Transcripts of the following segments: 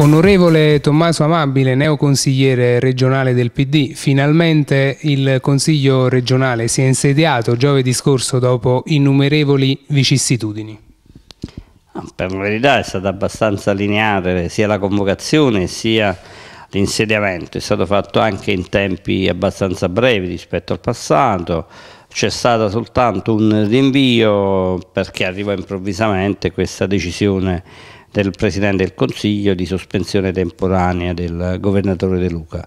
Onorevole Tommaso Amabile, neoconsigliere regionale del PD, finalmente il Consiglio regionale si è insediato giovedì scorso dopo innumerevoli vicissitudini. Ah, per la verità è stata abbastanza lineare sia la convocazione sia l'insediamento, è stato fatto anche in tempi abbastanza brevi rispetto al passato, c'è stato soltanto un rinvio perché arrivò improvvisamente questa decisione del Presidente del Consiglio di sospensione temporanea del Governatore De Luca.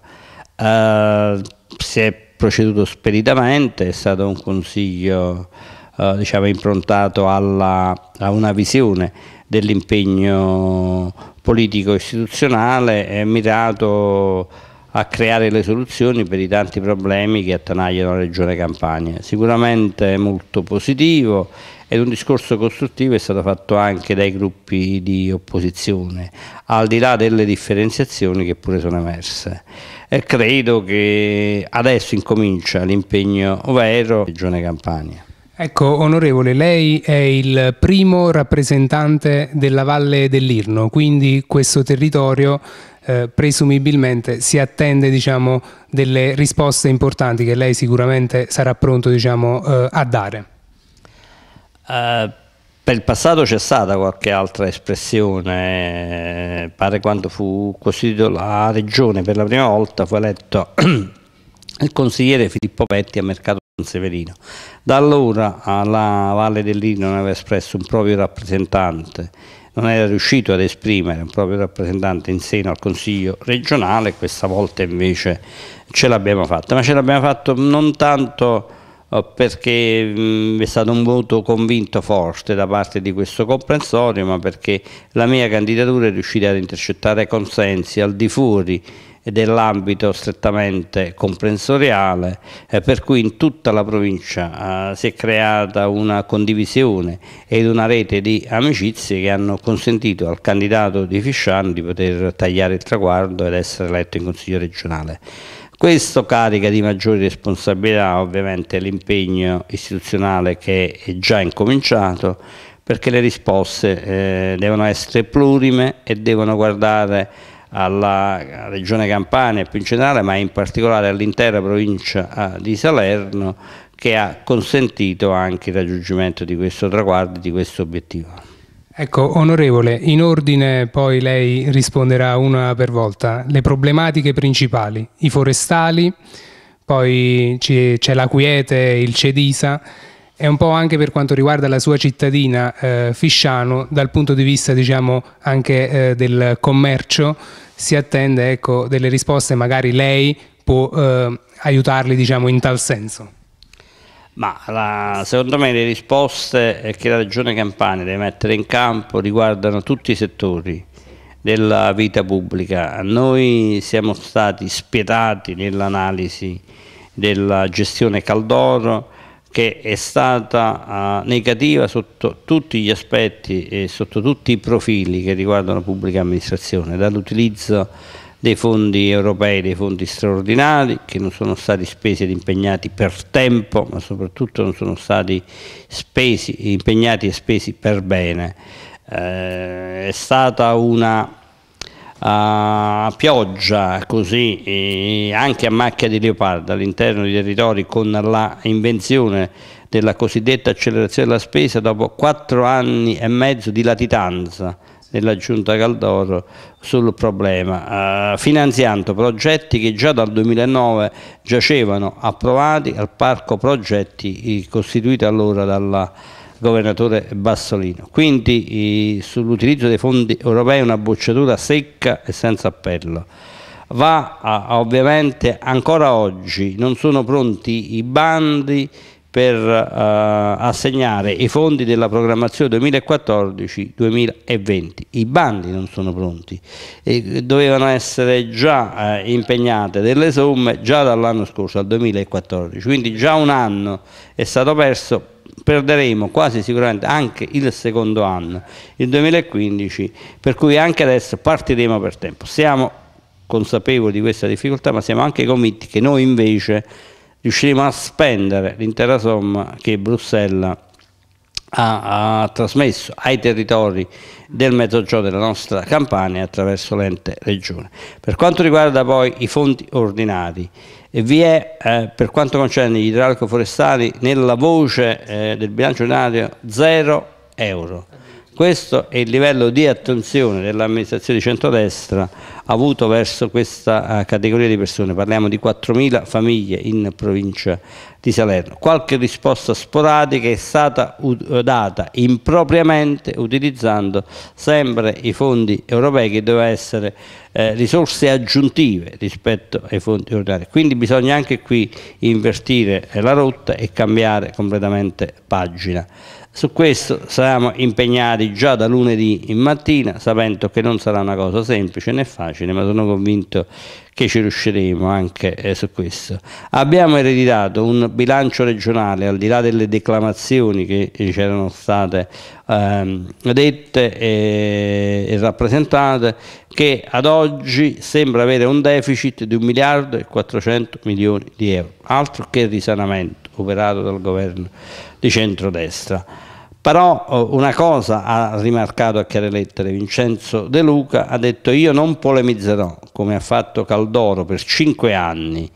Uh, si è proceduto speditamente, è stato un consiglio uh, diciamo, improntato alla, a una visione dell'impegno politico istituzionale e mirato a creare le soluzioni per i tanti problemi che attanagliano la regione Campania. Sicuramente molto positivo ed un discorso costruttivo è stato fatto anche dai gruppi di opposizione, al di là delle differenziazioni che pure sono emerse. E credo che adesso incomincia l'impegno vero Regione Campania. Ecco, onorevole, lei è il primo rappresentante della Valle dell'Irno, quindi questo territorio eh, presumibilmente si attende diciamo, delle risposte importanti che lei sicuramente sarà pronto diciamo, eh, a dare. Uh, per il passato c'è stata qualche altra espressione, eh, pare quando fu costituito la regione per la prima volta fu eletto il consigliere Filippo Petti a Mercato San Severino. Da allora la Valle del Lino non aveva espresso un proprio rappresentante, non era riuscito ad esprimere un proprio rappresentante in seno al Consiglio regionale, questa volta invece ce l'abbiamo fatta, ma ce l'abbiamo fatta non tanto eh, perché mh, mm, è stato un voto convinto forte da parte di questo comprensorio, ma perché la mia candidatura è riuscita ad intercettare consensi al di fuori dell'ambito strettamente comprensoriale, eh, per cui in tutta la provincia eh, si è creata una condivisione ed una rete di amicizie che hanno consentito al candidato di Fisciano di poter tagliare il traguardo ed essere eletto in Consiglio regionale. Questo carica di maggiori responsabilità ovviamente l'impegno istituzionale che è già incominciato perché le risposte eh, devono essere plurime e devono guardare alla regione Campania più in generale ma in particolare all'intera provincia eh, di Salerno che ha consentito anche il raggiungimento di questo traguardo, e di questo obiettivo. Ecco, onorevole, in ordine poi lei risponderà una per volta. Le problematiche principali, i forestali, poi c'è la Quiete, il Cedisa e un po' anche per quanto riguarda la sua cittadina eh, Fisciano, dal punto di vista diciamo anche eh, del commercio, si attende ecco, delle risposte, magari lei può eh, aiutarli diciamo in tal senso. Ma la, secondo me le risposte che la Regione Campania deve mettere in campo riguardano tutti i settori della vita pubblica. Noi siamo stati spietati nell'analisi della gestione Caldoro che è stata uh, negativa sotto tutti gli aspetti e sotto tutti i profili che riguardano la pubblica amministrazione, dall'utilizzo dei fondi europei, dei fondi straordinari che non sono stati spesi ed impegnati per tempo, ma soprattutto non sono stati spesi, impegnati e spesi per bene. Eh, è stata una a ah, pioggia così anche a macchia di leopardo all'interno dei territori con la invenzione della cosiddetta accelerazione della spesa dopo quattro anni e mezzo di latitanza della Giunta Caldoro sul problema, eh, finanziando progetti che già dal 2009 giacevano approvati al parco progetti eh, costituiti allora dal governatore Bassolino. Quindi eh, sull'utilizzo dei fondi europei una bocciatura secca e senza appello va a, eh, ovviamente ancora oggi non sono pronti i bandi per uh, assegnare i fondi della programmazione 2014-2020. I bandi non sono pronti, e dovevano essere già uh, impegnate delle somme già dall'anno scorso, al 2014, quindi già un anno è stato perso perderemo quasi sicuramente anche il secondo anno, il 2015, per cui anche adesso partiremo per tempo. Siamo consapevoli di questa difficoltà, ma siamo anche convinti che noi invece riusciremo a spendere l'intera somma che Bruxelles ha, ha, trasmesso ai territori del mezzogiorno della nostra campagna attraverso l'ente regione. Per quanto riguarda poi i fondi ordinari, eh, vi è eh, per quanto concerne gli idraulico forestali nella voce eh, del bilancio ordinario 0 euro questo è il livello di attenzione dell'amministrazione di centrodestra avuto verso questa eh, categoria di persone. Parliamo di 4.000 famiglie in provincia di Salerno. Qualche risposta sporadica è stata eh, data impropriamente utilizzando sempre i fondi europei che dovevano essere eh, risorse aggiuntive rispetto ai fondi ordinari. Quindi bisogna anche qui invertire eh, la rotta e cambiare completamente pagina. Su questo saremo impegnati già da lunedì in mattina, sapendo che non sarà una cosa semplice né facile, ma sono convinto che ci riusciremo anche eh, su questo. Abbiamo ereditato un bilancio regionale, al di là delle declamazioni che c'erano state ehm, dette e, e, rappresentate, che ad oggi sembra avere un deficit di 1 miliardo e 400 milioni di euro, altro che risanamento operato dal governo di centrodestra. Però eh, una cosa ha rimarcato a chiare lettere Vincenzo De Luca, ha detto io non polemizzerò come ha fatto Caldoro per cinque anni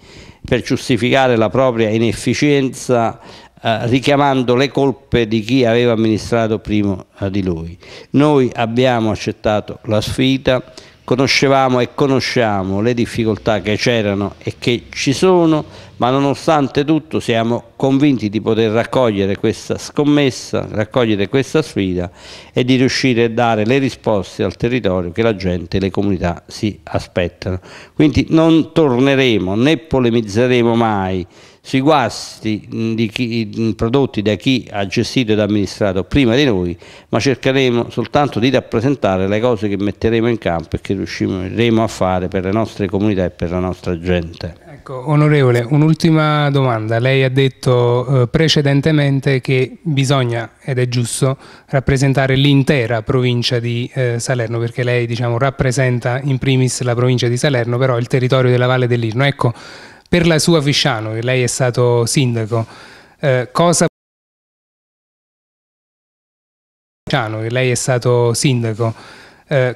per giustificare la propria inefficienza eh, richiamando le colpe di chi aveva amministrato prima eh, di lui. Noi abbiamo accettato la sfida, conoscevamo e conosciamo le difficoltà che c'erano e che ci sono, ma nonostante tutto siamo convinti di poter raccogliere questa scommessa, raccogliere questa sfida e di riuscire a dare le risposte al territorio che la gente e le comunità si aspettano. Quindi non torneremo né polemizzeremo mai sui guasti mm, di chi, mm, prodotti da chi ha gestito ed amministrato prima di noi, ma cercheremo soltanto di rappresentare le cose che metteremo in campo e che riusciremo a fare per le nostre comunità e per la nostra gente. Ecco, onorevole, un'ultima domanda. Lei ha detto eh, precedentemente che bisogna, ed è giusto, rappresentare l'intera provincia di eh, Salerno, perché lei diciamo, rappresenta in primis la provincia di Salerno, però il territorio della Valle dell'Irno. Ecco, per la sua Fisciano, che lei è stato sindaco, eh, cosa Fisciano, che lei è stato sindaco, eh,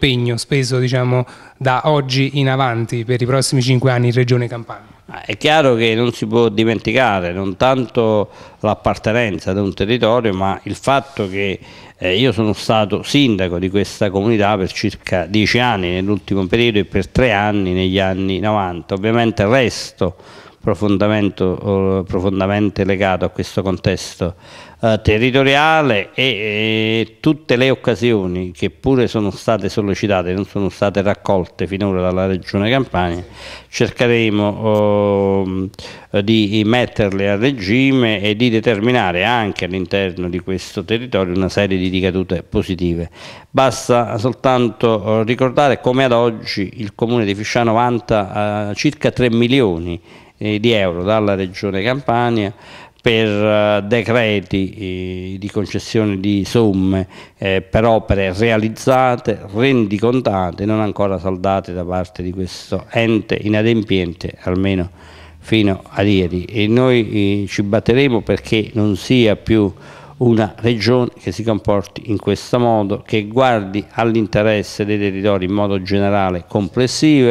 impegno speso diciamo, da oggi in avanti per i prossimi cinque anni in Regione Campania? È chiaro che non si può dimenticare non tanto l'appartenenza ad un territorio ma il fatto che eh, io sono stato sindaco di questa comunità per circa dieci anni nell'ultimo periodo e per tre anni negli anni 90. Ovviamente resto profondamente legato a questo contesto eh, territoriale e, e, tutte le occasioni che pure sono state sollecitate, non sono state raccolte finora dalla Regione Campania, cercheremo eh, di metterle a regime e di determinare anche all'interno di questo territorio una serie di ricadute positive. Basta soltanto oh, ricordare come ad oggi il comune di Fisciano vanta eh, circa 3 milioni di eh, di euro dalla Regione Campania per eh, decreti eh, di concessione di somme per opere realizzate, rendicontate, non ancora saldate da parte di questo ente inadempiente, almeno fino a ieri. E noi ci batteremo perché non sia più una regione che si comporti in questo modo, che guardi all'interesse dei territori in modo generale complessivo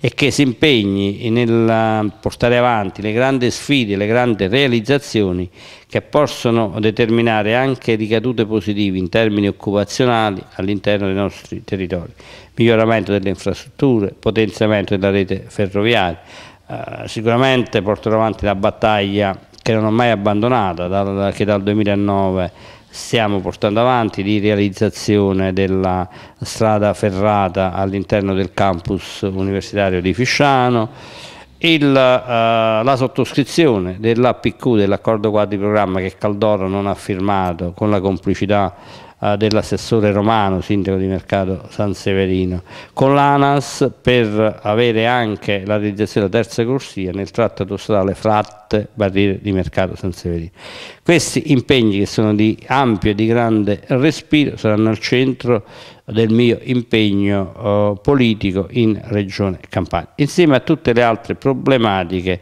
e che si impegni nel portare avanti le grandi sfide, le grandi realizzazioni che possono determinare anche ricadute positive in termini occupazionali all'interno dei nostri territori, miglioramento delle infrastrutture, potenziamento della rete ferroviaria, eh, sicuramente porterò avanti la battaglia che non ho mai abbandonato, dal, che dal 2009 stiamo portando avanti di realizzazione della strada ferrata all'interno del campus universitario di Fisciano, il, eh, la sottoscrizione dell'APQ dell'accordo quadri programma che Caldoro non ha firmato con la complicità eh, dell'assessore romano, sindaco di mercato San Severino, con l'ANAS per avere anche la realizzazione della terza corsia nel tratto autostradale Fratte Barriere di Mercato San Severino. Questi impegni che sono di ampio e di grande respiro saranno al centro del mio impegno eh, politico in Regione Campania, insieme a tutte le altre problematiche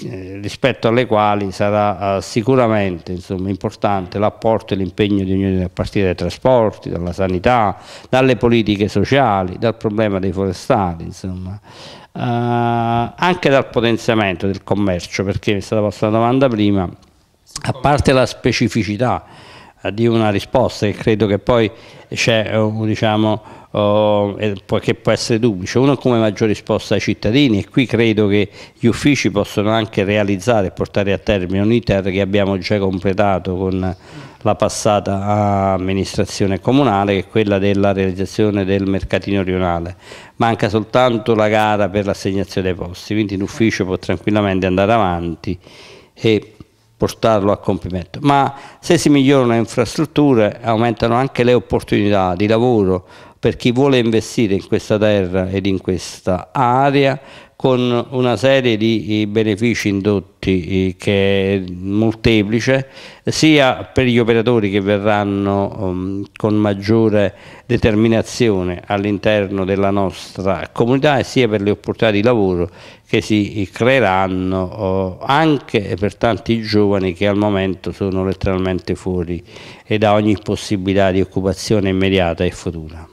eh, rispetto alle quali sarà eh, sicuramente insomma, importante l'apporto e l'impegno di ognuno a partire dai trasporti, dalla sanità, dalle politiche sociali, dal problema dei forestali, insomma. Eh, anche dal potenziamento del commercio, perché mi è stata posta la domanda prima, a parte la specificità di una risposta che credo che poi c'è diciamo che può essere duplice uno come maggior risposta ai cittadini e qui credo che gli uffici possono anche realizzare e portare a termine un iter che abbiamo già completato con la passata amministrazione comunale che è quella della realizzazione del mercatino rionale manca soltanto la gara per l'assegnazione dei posti quindi l'ufficio può tranquillamente andare avanti e portarlo a compimento. Ma se si migliorano le infrastrutture aumentano anche le opportunità di lavoro, per chi vuole investire in questa terra ed in questa area con una serie di eh, benefici indotti eh, che è molteplice sia per gli operatori che verranno mm, con maggiore determinazione all'interno della nostra comunità sia per le opportunità di lavoro che si eh, creeranno oh, anche per tanti giovani che al momento sono letteralmente fuori e da ogni possibilità di occupazione immediata e futura.